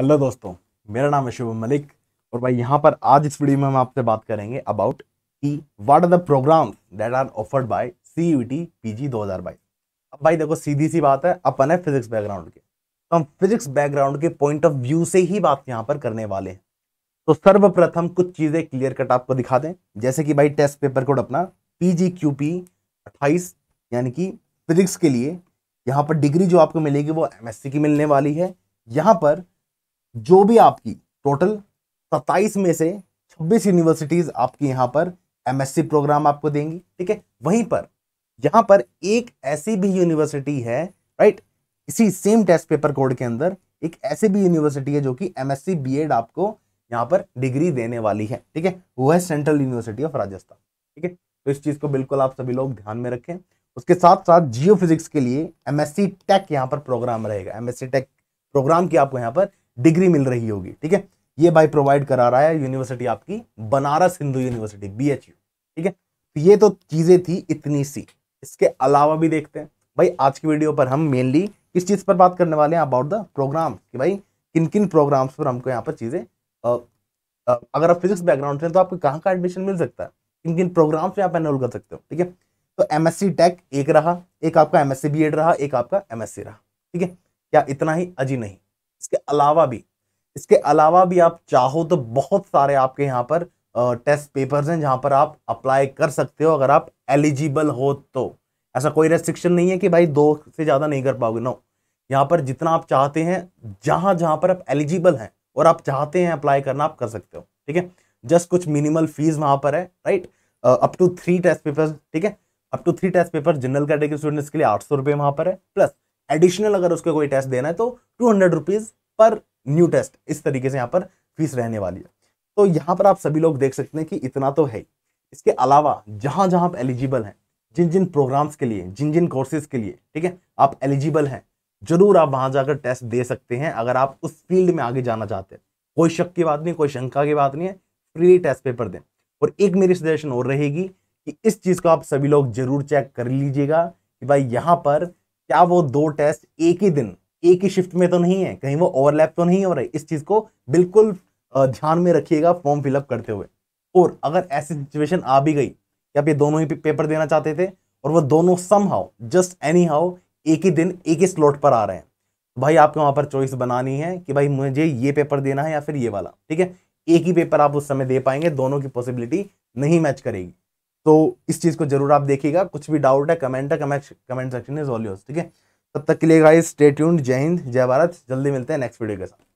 hello दोस्तों मेरा नाम है शुभम मलिक और भाई यहाँ पर आज इस वीडियो में हम आपसे बात करेंगे अबाउट कि what are the programs that are offered by C U T P G दो हज़ार बाईस अब भाई देखो सीधी सी बात है अपन है फिजिक्स बैकग्राउंड के तो हम फिजिक्स बैकग्राउंड के पॉइंट ऑफ व्यू से ही बात यहाँ पर करने वाले हैं तो सर्वप्रथम कुछ चीज़ें क्लियर कट आपको दिखा दें जैसे कि भाई टेस्ट पेपर कोड अपना पी जी क्यू पी यानी कि फिजिक्स के लिए यहाँ पर डिग्री जो आपको मिलेगी वो एम एस सी की मिलने वाली है यहाँ पर जो भी आपकी टोटल सत्ताईस में से छब्बीस यूनिवर्सिटीज आपकी यहां पर एमएससी प्रोग्राम आपको देंगी ठीक है वहीं पर यहां पर एक ऐसी भी यूनिवर्सिटी है राइट इसी सेम टेस्ट पेपर कोड के अंदर एक ऐसी भी यूनिवर्सिटी है जो कि एमएससी बीएड आपको यहां पर डिग्री देने वाली है ठीक है वो है सेंट्रल यूनिवर्सिटी ऑफ राजस्थान ठीक है तो इस चीज़ को बिल्कुल आप सभी लोग ध्यान में रखें उसके साथ साथ जियो फिजिक्स के लिए एमएससी टेक यहाँ पर प्रोग्राम रहेगा एमएससी टेक प्रोग्राम की आपको यहाँ पर डिग्री मिल रही होगी ठीक है ये भाई प्रोवाइड करा रहा है यूनिवर्सिटी आपकी बनारस हिंदू यूनिवर्सिटी बी ठीक है ये तो चीज़ें थी इतनी सी इसके अलावा भी देखते हैं भाई आज की वीडियो पर हम मेनली किस चीज़ पर बात करने वाले हैं अबाउट द प्रोग्राम कि भाई किन किन प्रोग्राम्स पर हमको यहाँ पर चीज़ें अगर आप फिजिक्स बैकग्राउंड से तो आपको कहाँ का एडमिशन मिल सकता है किन किन प्रोग्राम्स में आप एनरोल कर सकते हो ठीक है तो एम टेक एक रहा एक आपका एम एस रहा एक आपका एम रहा ठीक है क्या इतना ही अजी नहीं इसके अलावा भी इसके अलावा भी आप चाहो तो बहुत सारे आपके यहाँ पर टेस्ट पेपर्स हैं जहाँ पर आप अप्लाई कर सकते हो अगर आप एलिजिबल हो तो ऐसा कोई रेस्ट्रिक्शन नहीं है कि भाई दो से ज़्यादा नहीं कर पाओगे नो यहाँ पर जितना आप चाहते हैं जहाँ जहाँ पर आप एलिजिबल हैं और आप चाहते हैं अप्लाई करना आप कर सकते हो ठीक है जस्ट कुछ मिनिमल फीस वहाँ पर है right up to three test paper ठीक है up to three test paper general category students के लिए आठ सौ रुपये वहाँ पर है प्लस एडिशनल अगर उसको कोई टेस्ट देना है तो टू हंड्रेड रुपीज़ पर न्यू टेस्ट इस तरीके से यहाँ पर फीस रहने वाली है तो यहाँ पर आप सभी लोग देख सकते हैं कि इतना तो है इसके अलावा जहां जहां आप एलिजिबल हैं जिन जिन प्रोग्राम्स के लिए जिन जिन कोर्सेज के लिए ठीक है आप एलिजिबल हैं जरूर आप वहाँ जाकर टेस्ट दे सकते हैं अगर आप उस फील्ड में आगे जाना चाहते हैं कोई शक की बात नहीं कोई शंका की बात नहीं है फ्री टेस्ट पेपर दें और एक मेरी सजेशन और रहेगी कि इस चीज़ को आप सभी लोग जरूर चेक कर लीजिएगा कि भाई यहाँ पर क्या वो दो टेस्ट एक ही दिन एक ही शिफ्ट में तो नहीं है कहीं वो ओवरलैप तो नहीं हो रहे इस चीज़ को बिल्कुल ध्यान में रखिएगा फॉर्म फिलअप करते हुए और अगर ऐसी सिचुएशन आ भी गई कि आप ये दोनों ही पेपर देना चाहते थे और वो दोनों somehow just anyhow एक ही दिन एक ही स्लॉट पर आ रहे हैं तो भाई आपको वहाँ पर चॉइस बनानी है कि भाई मुझे ये पेपर देना है या फिर ये वाला ठीक है एक ही पेपर आप उस समय दे पाएंगे दोनों की पॉसिबिलिटी नहीं मैच करेगी तो इस चीज़ को जरूर आप देखिएगा कुछ भी डाउट है कमेंट है कमेंट सेक्शन में ऑल ठीक है तब तक के लिए गाइस स्टे ट्यून्ड जय हिंद जय भारत जल्दी मिलते हैं नेक्स्ट वीडियो के साथ